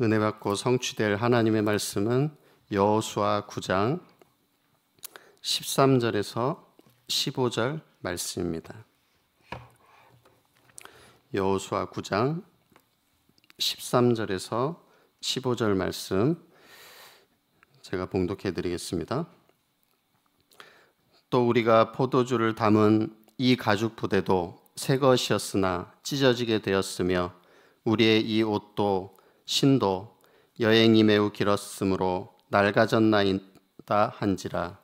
은혜 받고 성취될 하나님의 말씀은 여호수아 9장 13절에서 15절 말씀입니다. 여호수아 9장 13절에서 15절 말씀 제가 봉독해 드리겠습니다. 또 우리가 포도주를 담은 이 가죽 부대도 새 것이었으나 찢어지게 되었으며 우리의 이 옷도 신도 여행이 매우 길었으므로 낡아졌나이다 한지라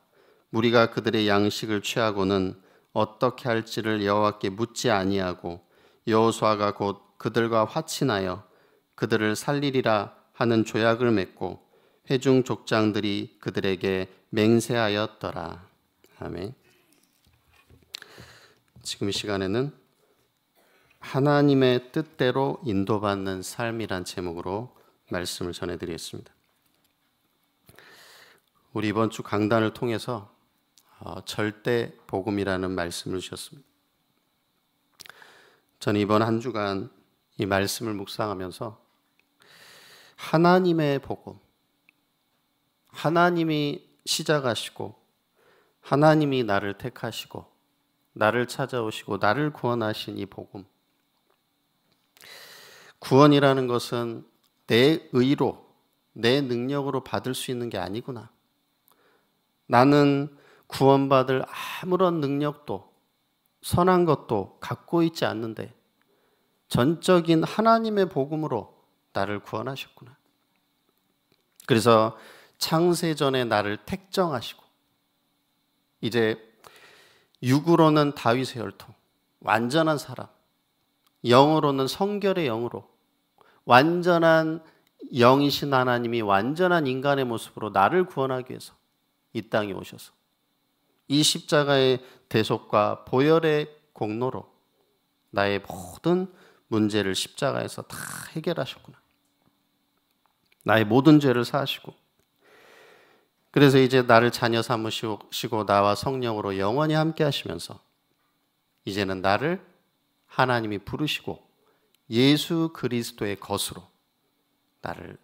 우리가 그들의 양식을 취하고는 어떻게 할지를 여호와께 묻지 아니하고 여호수아가 곧 그들과 화친하여 그들을 살리리라 하는 조약을 맺고 회중 족장들이 그들에게 맹세하였더라. 아멘. 지금 이 시간에는 하나님의 뜻대로 인도받는 삶이란 제목으로 말씀을 전해드리겠습니다. 우리 이번 주 강단을 통해서 어, 절대 복음이라는 말씀을 주셨습니다. 저는 이번 한 주간 이 말씀을 묵상하면서 하나님의 복음, 하나님이 시작하시고, 하나님이 나를 택하시고, 나를 찾아오시고, 나를 구원하신 이 복음, 구원이라는 것은 내 의로, 내 능력으로 받을 수 있는 게 아니구나. 나는 구원받을 아무런 능력도 선한 것도 갖고 있지 않는데 전적인 하나님의 복음으로 나를 구원하셨구나. 그래서 창세전에 나를 택정하시고 이제 육으로는 다윗의 혈통, 완전한 사람, 영으로는 성결의 영으로 완전한 영이신 하나님이 완전한 인간의 모습으로 나를 구원하기 위해서 이 땅에 오셔서 이 십자가의 대속과 보혈의 공로로 나의 모든 문제를 십자가에서 다 해결하셨구나. 나의 모든 죄를 사하시고 그래서 이제 나를 자녀 삼으시고 나와 성령으로 영원히 함께 하시면서 이제는 나를 하나님이 부르시고 예수 그리스도의 것으로 나를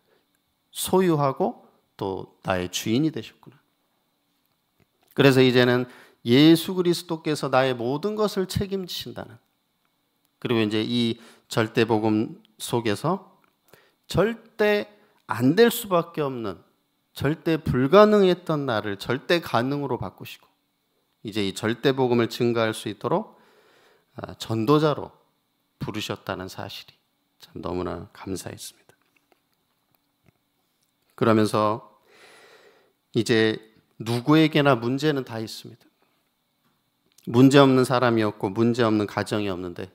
소유하고 또 나의 주인이 되셨구나. 그래서 이제는 예수 그리스도께서 나의 모든 것을 책임지신다는 그리고 이제 이 절대 복음 속에서 절대 안 될 수밖에 없는 절대 불가능했던 나를 절대 가능으로 바꾸시고 이제 이 절대 복음을 증가할 수 있도록 아, 전도자로 부르셨다는 사실이 참 너무나 감사했습니다. 그러면서 이제 누구에게나 문제는 다 있습니다. 문제 없는 사람이 없고 문제 없는 가정이 없는데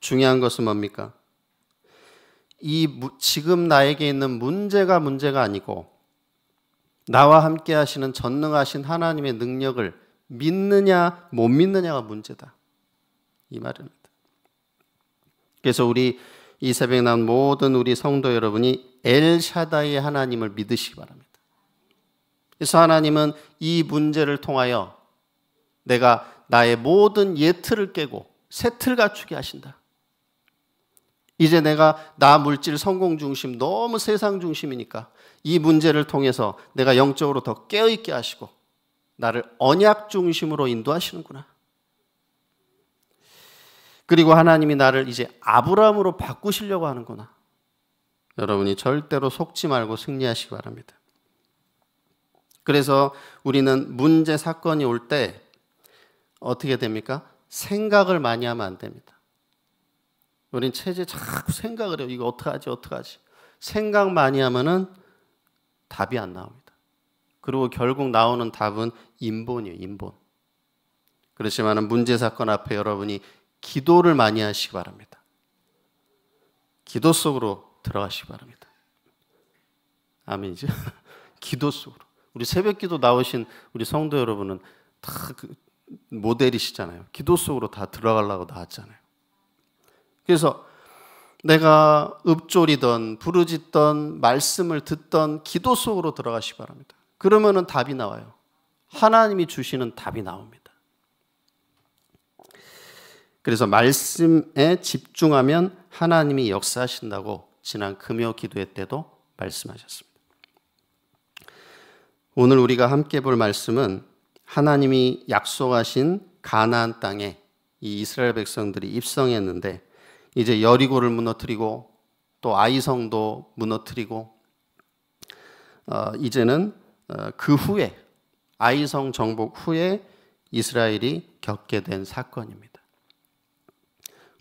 중요한 것은 뭡니까? 이 지금 나에게 있는 문제가 문제가 아니고 나와 함께 하시는 전능하신 하나님의 능력을 믿느냐 못 믿느냐가 문제다. 이 말입니다. 그래서 우리 이 새벽 난 모든 우리 성도 여러분이 엘샤다의 하나님을 믿으시기 바랍니다. 그래서 하나님은 이 문제를 통하여 내가 나의 모든 예틀을 깨고 새 틀 갖추게 하신다. 이제 내가 나 물질 성공 중심 너무 세상 중심이니까 이 문제를 통해서 내가 영적으로 더 깨어있게 하시고 나를 언약 중심으로 인도하시는구나. 그리고 하나님이 나를 이제 아브라함으로 바꾸시려고 하는구나. 여러분이 절대로 속지 말고 승리하시기 바랍니다. 그래서 우리는 문제 사건이 올 때 어떻게 됩니까? 생각을 많이 하면 안 됩니다. 우린 체제 자꾸 생각을 해요. 이거 어떡하지, 어떡하지. 생각 많이 하면은 답이 안 나옵니다. 그리고 결국 나오는 답은 인본이에요, 인본. 그렇지만 문제 사건 앞에 여러분이 기도를 많이 하시기 바랍니다. 기도 속으로 들어가시기 바랍니다. 아멘이죠? 기도 속으로. 우리 새벽 기도 나오신 우리 성도 여러분은 다그 모델이시잖아요. 기도 속으로 다 들어가려고 나왔잖아요. 그래서 내가 읍조리던 부르짖던 말씀을 듣던 기도 속으로 들어가시기 바랍니다. 그러면 답이 나와요. 하나님이 주시는 답이 나옵니다. 그래서 말씀에 집중하면 하나님이 역사하신다고 지난 금요 기도회 때도 말씀하셨습니다. 오늘 우리가 함께 볼 말씀은 하나님이 약속하신 가나안 땅에 이 이스라엘 백성들이 입성했는데 이제 여리고를 무너뜨리고 또 아이성도 무너뜨리고 어, 이제는 어, 그 후에 아이성 정복 후에 이스라엘이 겪게 된 사건입니다.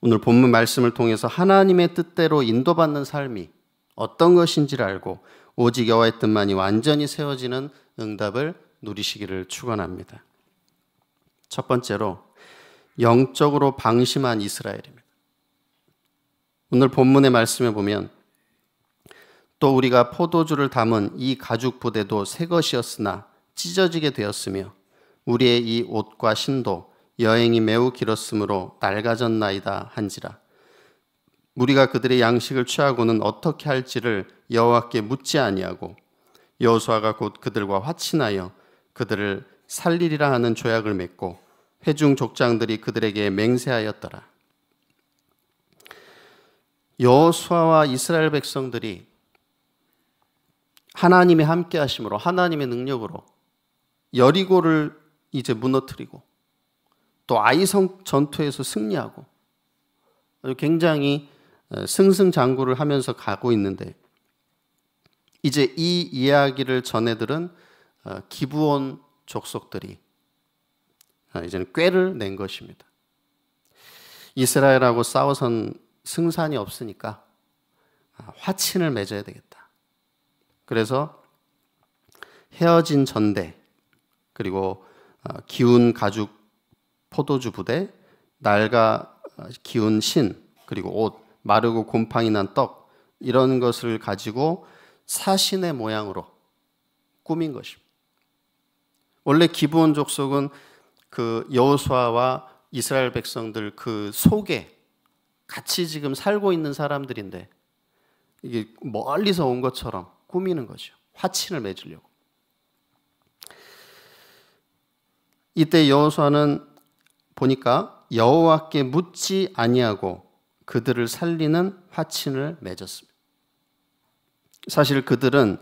오늘 본문 말씀을 통해서 하나님의 뜻대로 인도받는 삶이 어떤 것인지를 알고 오직 여호와의 뜻만이 완전히 세워지는 응답을 누리시기를 축원합니다. 첫 번째로 영적으로 방심한 이스라엘입니다. 오늘 본문의 말씀에 보면 또 우리가 포도주를 담은 이 가죽 부대도 새 것이었으나 찢어지게 되었으며 우리의 이 옷과 신도 여행이 매우 길었으므로 낡아졌나이다 한지라 무리가 그들의 양식을 취하고는 어떻게 할지를 여호와께 묻지 아니하고 여호수아가 곧 그들과 화친하여 그들을 살리리라 하는 조약을 맺고 회중 족장들이 그들에게 맹세하였더라 여호수아와 이스라엘 백성들이 하나님의 함께 하심으로 하나님의 능력으로 여리고를 이제 무너뜨리고 또 아이성 전투에서 승리하고 굉장히 어, 승승장구를 하면서 가고 있는데 이제 이 이야기를 전해들은 어, 기부원 족속들이 어, 이제는 꾀를 낸 것입니다. 이스라엘하고 싸워선 승산이 없으니까 아, 화친을 맺어야 되겠다. 그래서 헤어진 전대 그리고 기운 가죽 포도주 부대, 날가 기운 신, 그리고 옷, 마르고 곰팡이 난 떡, 이런 것을 가지고 사신의 모양으로 꾸민 것입니다. 원래 기브 족속은 그 여호수아와 이스라엘 백성들 그 속에 같이 지금 살고 있는 사람들인데 이게 멀리서 온 것처럼 꾸미는 거죠. 화친을 맺으려고. 이때 여호수아는 보니까 여호와께 묻지 아니하고 그들을 살리는 화친을 맺었습니다. 사실 그들은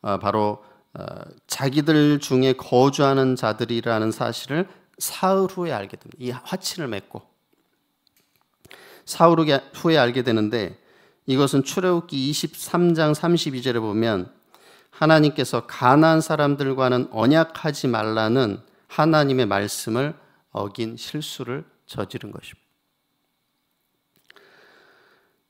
어, 바로 어, 자기들 중에 거주하는 자들이라는 사실을 사흘 후에 알게 됩니다. 이 화친을 맺고 사흘 후에 알게 되는데 이것은 출애굽기 23장 32절에 보면 하나님께서 가나 사람들과는 언약하지 말라는 하나님의 말씀을 어긴 실수를 저지른 것입니다.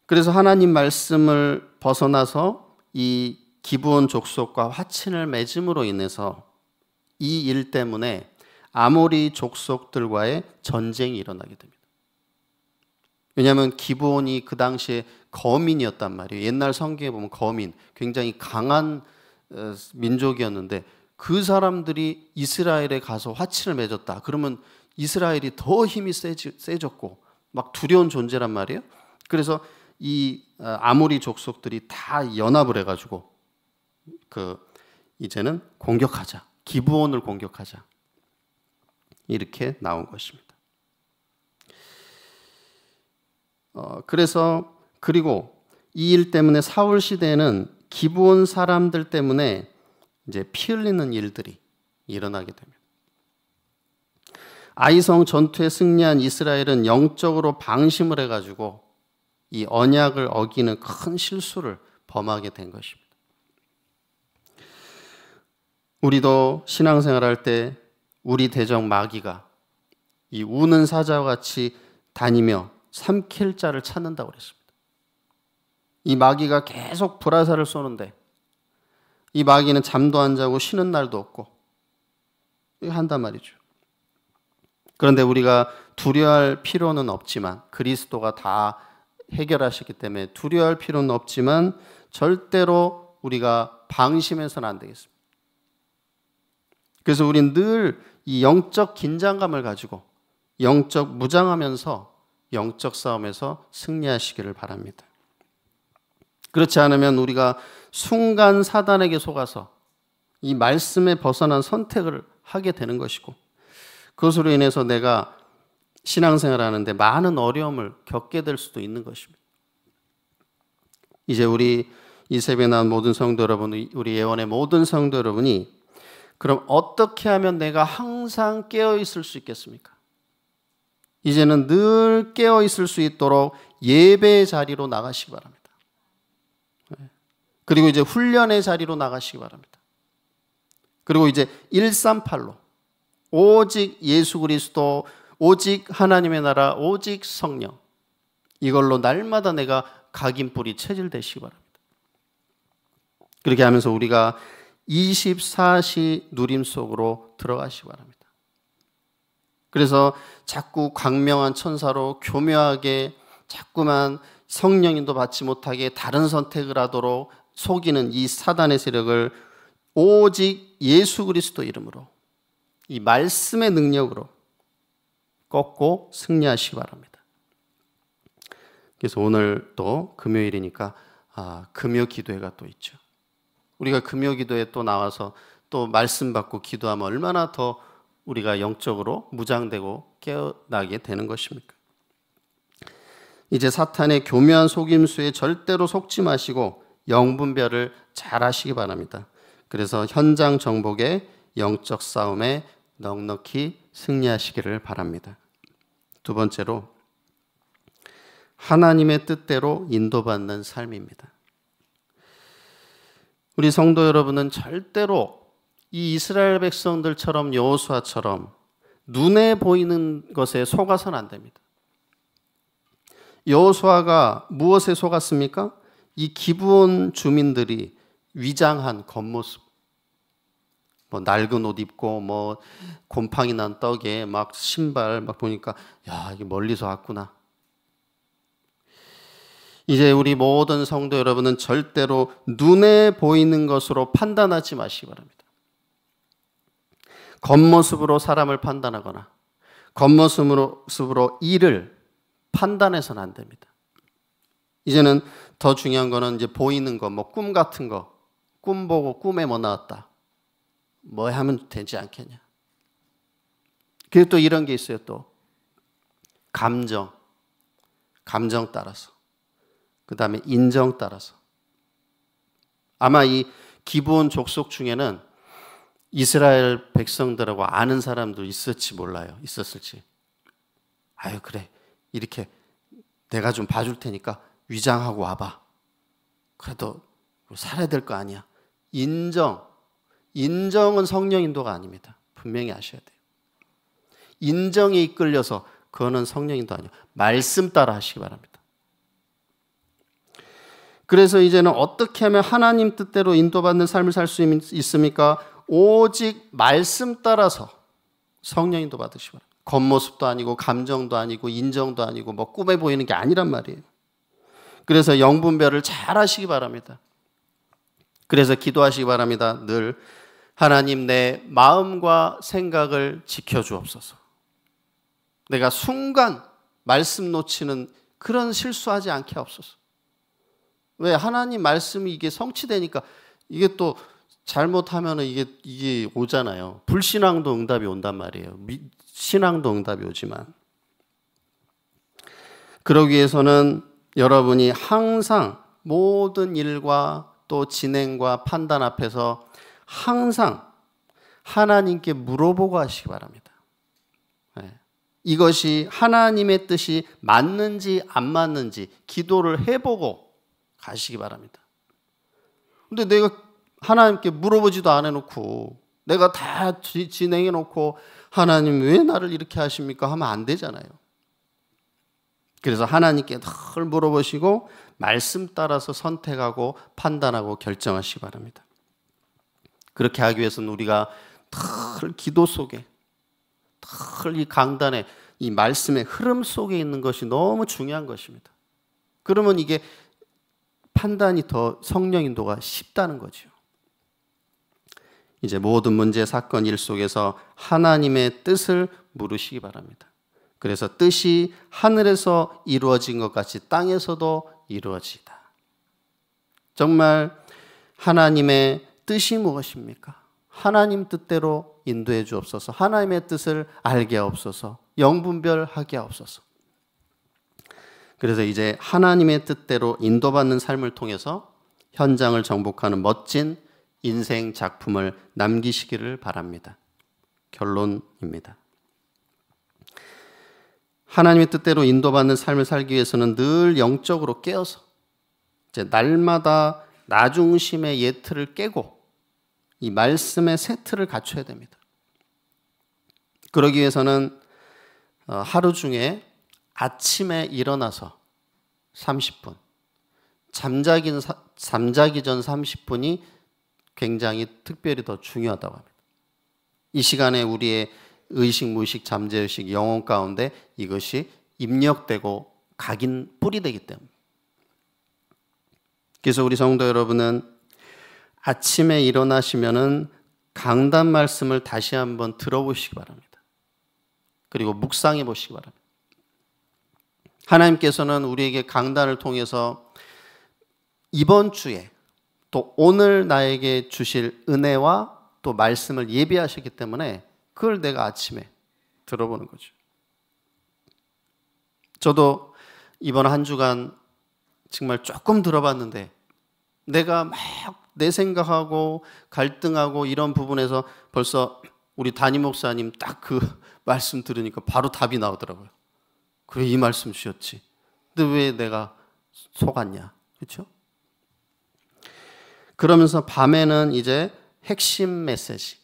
그래서 하나님 말씀을 벗어나서 이 기부온 족속과 화친을 맺음으로 인해서 이 일 때문에 아모리 족속들과의 전쟁이 일어나게 됩니다. 왜냐하면 기브온이 그 당시에 거민이었단 말이에요. 옛날 성경에 보면 거민, 굉장히 강한 어, 민족이었는데 그 사람들이 이스라엘에 가서 화친을 맺었다. 그러면 이스라엘이 더 힘이 세졌고막 두려운 존재란 말이에요. 그래서 이 어, 아모리 족속들이 다 연합을 해가지고 그 이제는 공격하자 기부원을 공격하자 이렇게 나온 것입니다. 어, 그래서 그리고 이 일 때문에 사울 시대에는 기부온 사람들 때문에 이제 피 흘리는 일들이 일어나게 됩니다. 아이성 전투에 승리한 이스라엘은 영적으로 방심을 해가지고 이 언약을 어기는 큰 실수를 범하게 된 것입니다. 우리도 신앙생활할 때 우리 대적 마귀가 이 우는 사자와 같이 다니며 삼킬 자를 찾는다고 그랬습니다. 이 마귀가 계속 불화살을 쏘는데 이 마귀는 잠도 안 자고 쉬는 날도 없고 한단 말이죠. 그런데 우리가 두려워할 필요는 없지만 그리스도가 다 해결하시기 때문에 두려워할 필요는 없지만 절대로 우리가 방심해서는 안 되겠습니다. 그래서 우리는 늘이 영적 긴장감을 가지고 영적 무장하면서 영적 싸움에서 승리하시기를 바랍니다. 그렇지 않으면 우리가 순간 사단에게 속아서 이 말씀에 벗어난 선택을 하게 되는 것이고 그것으로 인해서 내가 신앙생활 하는데 많은 어려움을 겪게 될 수도 있는 것입니다. 이제 우리 이 세배 난 모든 성도 여러분, 우리 예원의 모든 성도 여러분이 그럼 어떻게 하면 내가 항상 깨어 있을 수 있겠습니까? 이제는 늘 깨어 있을 수 있도록 예배의 자리로 나가시기 바랍니다. 네. 그리고 이제 훈련의 자리로 나가시기 바랍니다. 그리고 이제 138로 오직 예수 그리스도, 오직 하나님의 나라, 오직 성령. 이걸로 날마다 내가 각인뿔이 체질되시기 바랍니다. 그렇게 하면서 우리가 24시 누림 속으로 들어가시기 바랍니다. 그래서 자꾸 광명한 천사로 교묘하게 자꾸만 성령인도 받지 못하게 다른 선택을 하도록 속이는 이 사단의 세력을 오직 예수 그리스도 이름으로 이 말씀의 능력으로 꺾고 승리하시기 바랍니다. 그래서 오늘 또 금요일이니까 아, 금요 기도회가 또 있죠. 우리가 금요 기도에 또 나와서 또 말씀 받고 기도하면 얼마나 더 우리가 영적으로 무장되고 깨어나게 되는 것입니까? 이제 사탄의 교묘한 속임수에 절대로 속지 마시고 영분별을 잘 하시기 바랍니다. 그래서 현장 정복의 영적 싸움에 넉넉히 승리하시기를 바랍니다. 두 번째로 하나님의 뜻대로 인도받는 삶입니다. 우리 성도 여러분은 절대로 이 이스라엘 백성들처럼 여호수아처럼 눈에 보이는 것에 속아선 안 됩니다. 여호수아가 무엇에 속았습니까? 이 기브온 주민들이 위장한 겉모습 뭐 낡은 옷 입고 뭐 곰팡이 난 떡에 막 신발 막 보니까 야 이게 멀리서 왔구나. 이제 우리 모든 성도 여러분은 절대로 눈에 보이는 것으로 판단하지 마시기 바랍니다. 겉모습으로 사람을 판단하거나 겉모습으로 일을 판단해서는 안 됩니다. 이제는 더 중요한 거는 이제 보이는 거, 뭐 꿈 같은 거, 꿈 보고 꿈에 뭐 나왔다. 뭐 하면 되지 않겠냐. 그리고 또 이런 게 있어요, 또. 감정. 감정 따라서. 그 다음에 인정 따라서. 아마 이 기본 족속 중에는 이스라엘 백성들하고 아는 사람도 있었지 몰라요. 있었을지. 아유, 그래. 이렇게 내가 좀 봐줄 테니까 위장하고 와봐. 그래도 뭐 살아야 될 거 아니야. 인정. 인정은 성령 인도가 아닙니다. 분명히 아셔야 돼요. 인정에 이끌려서 그거는 성령 인도 아니에요. 말씀 따라 하시기 바랍니다. 그래서 이제는 어떻게 하면 하나님 뜻대로 인도받는 삶을 살 수 있습니까? 오직 말씀 따라서 성령 인도 받으시기 바랍니다. 겉모습도 아니고 감정도 아니고 인정도 아니고 뭐 꿈에 보이는 게 아니란 말이에요. 그래서 영분별을 잘 하시기 바랍니다. 그래서 기도하시기 바랍니다. 늘 하나님 내 마음과 생각을 지켜주옵소서. 내가 순간 말씀 놓치는 그런 실수하지 않게 하옵소서. 왜 하나님 말씀이 이게 성취되니까 이게 또 잘못하면 이게 이게 오잖아요. 불신앙도 응답이 온단 말이에요. 신앙도 응답이 오지만 그러기 위해서는 여러분이 항상 모든 일과 또 진행과 판단 앞에서 항상 하나님께 물어보고 하시기 바랍니다. 네. 이것이 하나님의 뜻이 맞는지 안 맞는지 기도를 해보고 가시기 바랍니다. 근데 내가 하나님께 물어보지도 안 해놓고 내가 다 진행해놓고 하나님 왜 나를 이렇게 하십니까 하면 안 되잖아요. 그래서 하나님께 늘 물어보시고 말씀 따라서 선택하고 판단하고 결정하시기 바랍니다. 그렇게 하기 위해서는 우리가 늘 기도 속에 늘이 강단에 이 말씀의 흐름 속에 있는 것이 너무 중요한 것입니다. 그러면 이게 판단이 더 성령 인도가 쉽다는 거죠. 이제 모든 문제 사건 일 속에서 하나님의 뜻을 물으시기 바랍니다. 그래서 뜻이 하늘에서 이루어진 것 같이 땅에서도 이루어지다. 정말 하나님의 뜻이 무엇입니까? 하나님 뜻대로 인도해 주옵소서. 하나님의 뜻을 알게 하옵서 영분별하게 하옵서 그래서 이제 하나님의 뜻대로 인도받는 삶을 통해서 현장을 정복하는 멋진 인생 작품을 남기시기를 바랍니다. 결론입니다. 하나님의 뜻대로 인도받는 삶을 살기 위해서는 늘 영적으로 깨어서 이제 날마다 나중심의 예틀을 깨고 이 말씀의 세트를 갖춰야 됩니다. 그러기 위해서는 어, 하루 중에 아침에 일어나서 30분, 잠자기, 잠자기 전 30분이 굉장히 특별히 더 중요하다고 합니다. 이 시간에 우리의 의식, 무의식, 잠재의식, 영혼 가운데 이것이 입력되고 각인 뿌리 되기 때문에. 그래서 우리 성도 여러분은 아침에 일어나시면은 강단 말씀을 다시 한번 들어보시기 바랍니다. 그리고 묵상해 보시기 바랍니다. 하나님께서는 우리에게 강단을 통해서 이번 주에 또 오늘 나에게 주실 은혜와 또 말씀을 예비하셨기 때문에 그걸 내가 아침에 들어보는 거죠. 저도 이번 한 주간 정말 조금 들어봤는데 내가 막 내 생각하고 갈등하고 이런 부분에서 벌써 우리 담임 목사님 딱 그 말씀 들으니까 바로 답이 나오더라고요. 그래 이 말씀 주셨지. 근데 왜 내가 속았냐. 그렇죠? 그러면서 밤에는 이제 핵심 메시지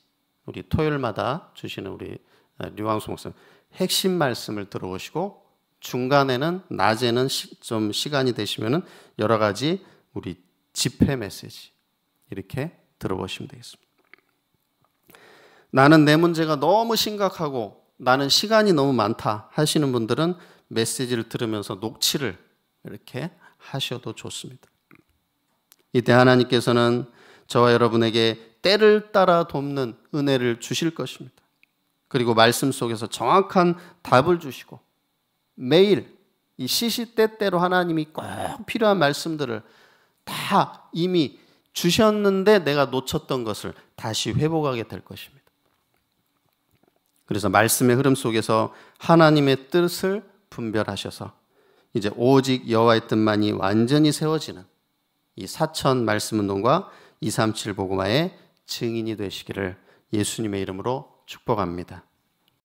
우리 토요일마다 주시는 우리 류광수 목사님 핵심 말씀을 들어보시고 중간에는 낮에는 시, 좀 시간이 되시면은 여러 가지 우리 집회 메시지 이렇게 들어보시면 되겠습니다. 나는 내 문제가 너무 심각하고 나는 시간이 너무 많다 하시는 분들은 메시지를 들으면서 녹취를 이렇게 하셔도 좋습니다. 이때 하나님께서는 저와 여러분에게 때를 따라 돕는 은혜를 주실 것입니다. 그리고 말씀 속에서 정확한 답을 주시고 매일 이 시시때때로 하나님이 꼭 필요한 말씀들을 다 이미 주셨는데 내가 놓쳤던 것을 다시 회복하게 될 것입니다. 그래서 말씀의 흐름 속에서 하나님의 뜻을 분별하셔서 이제 오직 여호와의 뜻만이 완전히 세워지는 이 사천 말씀 운동과 237 보고마의 증인이 되시기를 예수님의 이름으로 축복합니다.